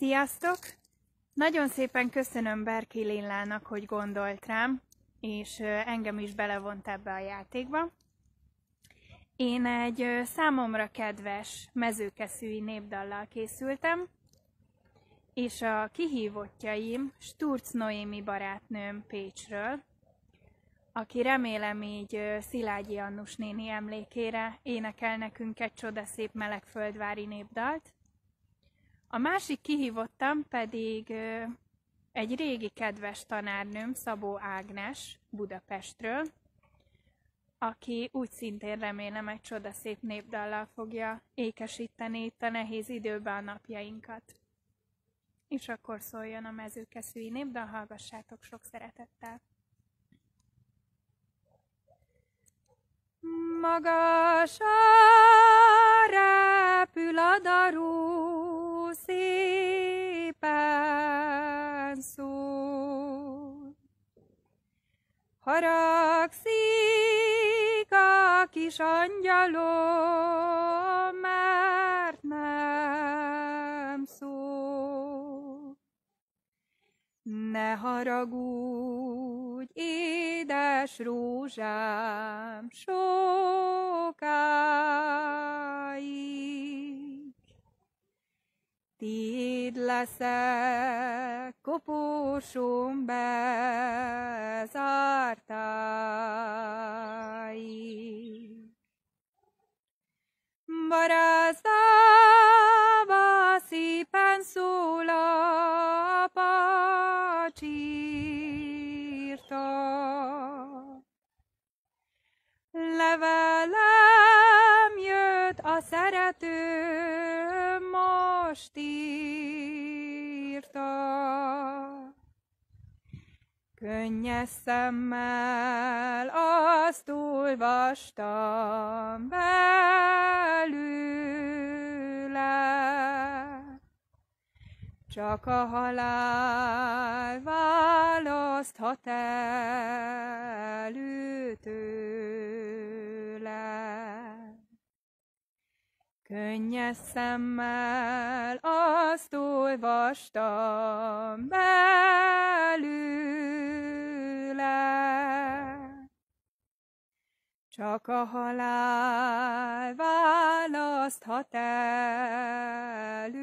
Sziasztok! Nagyon szépen köszönöm Berki Lillának, hogy gondolt rám, és engem is belevont ebbe a játékba. Én egy számomra kedves mezőkeszűi népdallal készültem, és a kihívottjaim Sturc Noémi barátnőm Pécsről, aki remélem így Szilágyi Annus néni emlékére énekel nekünk egy csodaszép melegföldvári népdalt, a másik kihívottam pedig egy régi kedves tanárnőm, Szabó Ágnes Budapestről, aki úgy szintén remélem egy szép népdallal fogja ékesíteni itt a nehéz időben a napjainkat. És akkor szóljon a mezőkeszői népdal, hallgassátok sok szeretettel. Magas a repül a darú, szépen szól. Haragszik a kis angyalom, mert nem szól. Ne haragudj, édes rózsám, sok. Híd leszek koporsóm bezártáig. Barát a szerető most írta. Könnyes szemmel azt olvastam belőle, csak a halál választhat előtől. Könnyes szemmel azt olvastam belőle, csak a halál választhat el